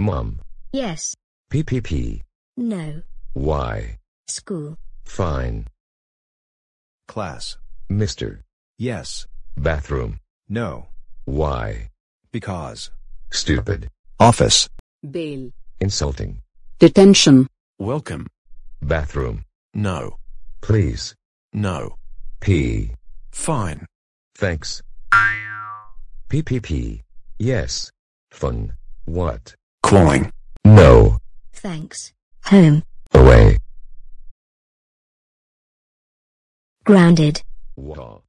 Mom. Yes. PPP. No. Why? School. Fine. Class. Mister. Yes. Bathroom. No. Why? Because. Stupid. Office. Bail. Insulting. Detention. Welcome. Bathroom. No. Please. No. P. Fine. Thanks. PPP. Yes. Fun. What? clawing. No. Thanks. Home. Away. Grounded. What?